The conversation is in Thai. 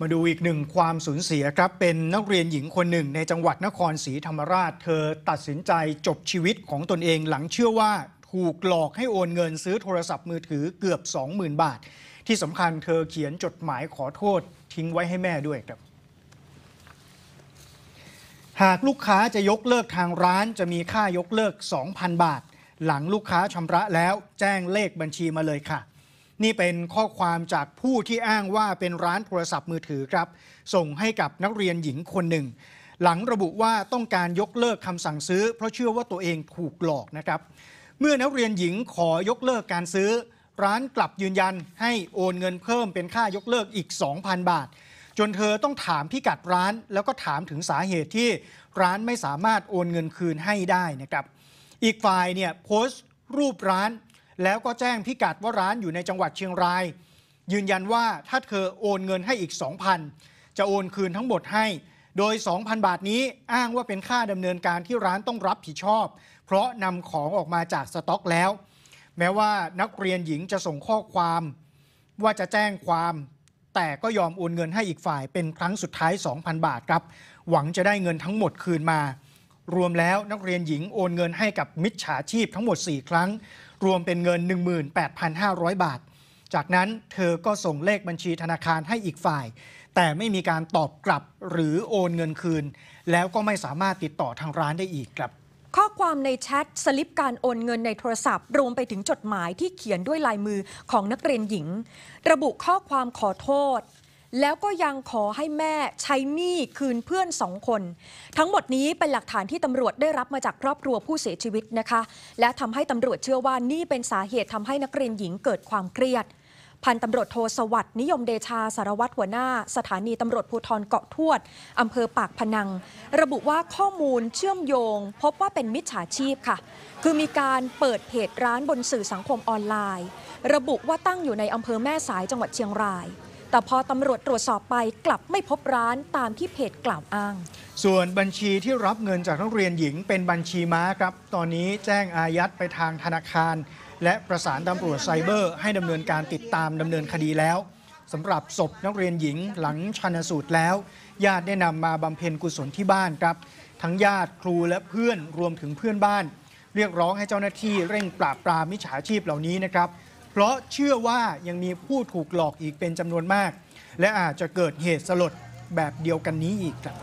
มาดูอีกหนึ่งความสูญเสียครับ เป็นนักเรียนหญิงคนหนึ่งในจังหวัดนครศรีธรรมราช เธอตัดสินใจจบชีวิตของตนเองหลังเชื่อว่าถูกหลอกให้โอนเงินซื้อโทรศัพท์มือถือเกือบ20,000บาท ที่สำคัญเธอเขียนจดหมายขอโทษทิ้งไว้ให้แม่ด้วยครับ หากลูกค้าจะยกเลิกทางร้านจะมีค่ายกเลิก 2,000 บาท หลังลูกค้าชำระแล้วแจ้งเลขบัญชีมาเลยค่ะนี่เป็นข้อความจากผู้ที่อ้างว่าเป็นร้านโทรศัพท์มือถือครับส่งให้กับนักเรียนหญิงคนหนึ่ง หลังระบุว่าต้องการยกเลิกคำสั่งซื้อเพราะเชื่อว่าตัวเองถูกหลอกนะครับเมื่อนักเรียนหญิงขอยกเลิกการซื้อ ร้านกลับยืนยันให้โอนเงินเพิ่มเป็นค่ายกเลิกอีก2,000บาท จนเธอต้องถามพิกัดร้าน แล้วก็ถามถึงสาเหตุที่ร้านไม่สามารถโอนเงินคืนให้ได้นะครับอีกฝ่ายเนี่ยโพสต์ รูปร้านแล้วก็แจ้งพิกัดว่าร้านอยู่ในจังหวัดเชียงราย ยืนยันว่าถ้าเธอโอนเงินให้อีก 2,000 จะโอนคืนทั้งหมดให้ โดย 2,000 บาทนี้อ้างว่าเป็นค่าดำเนินการที่ร้านต้องรับผิดชอบ เพราะนำของออกมาจากสต็อกแล้ว แม้ว่านักเรียนหญิงจะส่งข้อความว่าจะแจ้งความ แต่ก็ยอมโอนเงินให้อีกฝ่ายเป็นครั้งสุดท้าย2,000บาทครับ หวังจะได้เงินทั้งหมดคืนมารวมแล้วนักเรียนหญิงโอนเงินให้กับมิจฉาชีพทั้งหมด 4 ครั้ง รวมเป็นเงิน 18,500 บาท จากนั้นเธอก็ส่งเลขบัญชีธนาคารให้อีกฝ่าย แต่ไม่มีการตอบกลับหรือโอนเงินคืน แล้วก็ไม่สามารถติดต่อทางร้านได้อีกครับ ข้อความในแชท สลิปการโอนเงินในโทรศัพท์ รวมไปถึงจดหมายที่เขียนด้วยลายมือของนักเรียนหญิง ระบุข้อความขอโทษแล้วก็ยังขอให้แม่ใช้หนี้คืนเพื่อนสองคน ทั้งหมดนี้เป็นหลักฐานที่ตำรวจได้รับมาจากครอบครัวผู้เสียชีวิตนะคะ และทำให้ตำรวจเชื่อว่านี่เป็นสาเหตุทำให้นักเรียนหญิงเกิดความเครียด พันตำรวจโทสวัสดิ์นิยมเดชา สารวัตรหัวหน้า สถานีตำรวจภูทรเกาะทวดอำเภอปากพนัง ระบุว่าข้อมูลเชื่อมโยง พบว่าเป็นมิจฉาชีพค่ะ คือมีการเปิดเพจร้านบนสื่อสังคมออนไลน์ ระบุว่าตั้งอยู่ในอำเภอแม่สายจังหวัดเชียงรายแต่พอตำรวจตรวจสอบไปกลับไม่พบร้านตามที่เพจกล่าวอ้าง ส่วนบัญชีที่รับเงินจากนักเรียนหญิงเป็นบัญชีม้าครับ ตอนนี้แจ้งอายัดไปทางธนาคาร และประสานตำรวจไซเบอร์ให้ดำเนินการติดตามดำเนินคดีแล้วสำหรับศพนักเรียนหญิงหลังชันสูตรแล้ว ญาติได้นำมาบำเพ็ญกุศลที่บ้านครับ ทั้งญาติครูและเพื่อนรวมถึงเพื่อนบ้าน เรียกร้องให้เจ้าหน้าที่เร่งปราบปรามมิจฉาชีพเหล่านี้นะครับเพราะเชื่อว่ายังมีผู้ถูกหลอกอีกเป็นจำนวนมาก และอาจจะเกิดเหตุสลดแบบเดียวกันนี้อีกครับ